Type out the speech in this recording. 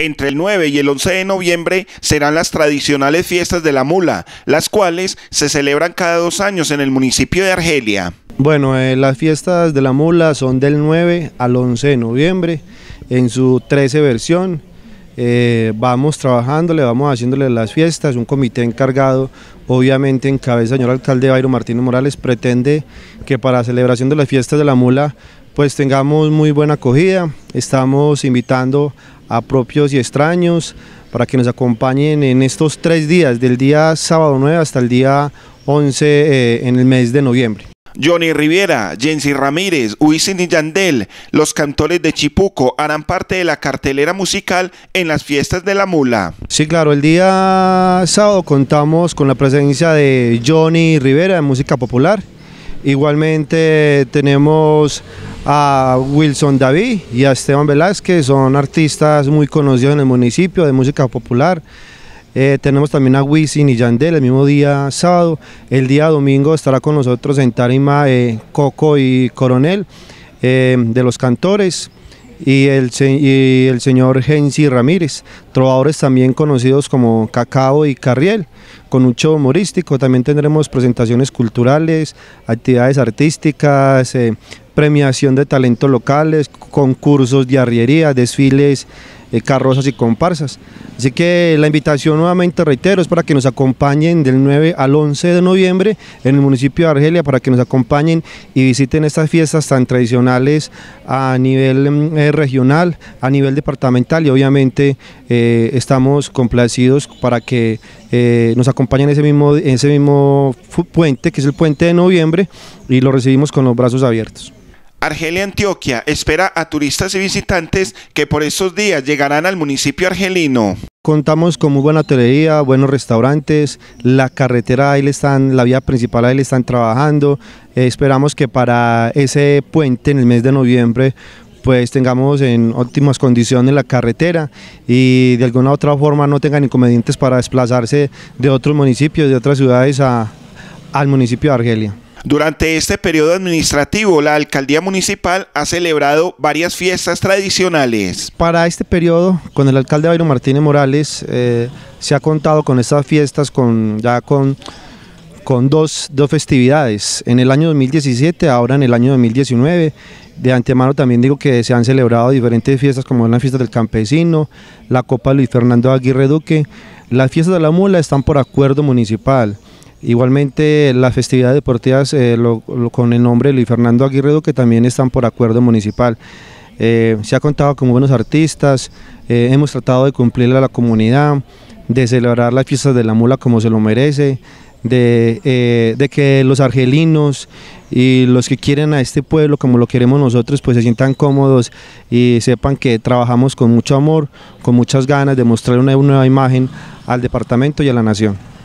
Entre el 9 y el 11 de noviembre serán las tradicionales fiestas de la mula, las cuales se celebran cada dos años en el municipio de Argelia. Bueno, eh, las fiestas de la mula son del 9 al 11 de noviembre en su 13 versión. Eh, vamos trabajándole, vamos haciéndole las fiestas, un comité encargado, obviamente en cabeza señor alcalde Bayro Martínez Morales, pretende que para celebración de las fiestas de la mula pues tengamos muy buena acogida, estamos invitando a propios y extraños para que nos acompañen en estos tres días, del día sábado 9 hasta el día 11 eh, en el mes de noviembre. Johnny Rivera, Jensi Ramírez, Wisin y Yandel, los cantores de Chipuco harán parte de la cartelera musical en las fiestas de la mula. Sí, claro, el día sábado contamos con la presencia de Johnny Rivera de música popular. Igualmente tenemos a Wilson David y a Esteban Velázquez, son artistas muy conocidos en el municipio de música popular. Eh, tenemos también a Wisin y Yandel el mismo día sábado. El día domingo estará con nosotros en Tarima eh, Coco y Coronel eh, de los Cantores y el, señor Gensi Ramírez, trovadores también conocidos como Cacao y Carriel. Con un show humorístico también tendremos presentaciones culturales, actividades artísticas, eh, premiación de talentos locales, concursos de arriería, desfiles carrosas eh, carrozas y comparsas. Así que la invitación nuevamente, reitero, es para que nos acompañen del 9 al 11 de noviembre en el municipio de Argelia, para que nos acompañen y visiten estas fiestas tan tradicionales a nivel mm, eh, regional, a nivel departamental y obviamente eh, estamos complacidos para que nos acompañen ese mismo, ese mismo puente, que es el puente de noviembre, y lo recibimos con los brazos abiertos. Argelia Antioquia espera a turistas y visitantes que por estos días llegarán al municipio argelino. Contamos con muy buena hotelería, buenos restaurantes, la carretera ahí le están, la vía principal ahí le están trabajando. Eh, esperamos que para ese puente en el mes de noviembre pues tengamos en óptimas condiciones la carretera y de alguna u otra forma no tengan inconvenientes para desplazarse de otros municipios, de otras ciudades al municipio de Argelia. Durante este periodo administrativo, la alcaldía municipal ha celebrado varias fiestas tradicionales. Para este periodo, con el alcalde Bayron Martínez Morales, eh, se ha contado con estas fiestas con, ya con, con dos, dos festividades, en el año 2017, ahora en el año 2019. De antemano también digo que se han celebrado diferentes fiestas como la fiesta del campesino, la Copa Luis Fernando Aguirre Duque, las fiestas de la mula están por acuerdo municipal Igualmente las festividades deportivas eh, con el nombre de Luis Fernando Aguirredo Que también están por acuerdo municipal. Eh, se ha contado con buenos artistas, eh, hemos tratado de cumplirle a la comunidad, de celebrar las fiestas de la mula como se lo merece, de, de, que los argelinos y los que quieren a este pueblo como lo queremos nosotros pues se sientan cómodos y sepan que trabajamos con mucho amor, con muchas ganas de mostrar una nueva imagen al departamento y a la nación.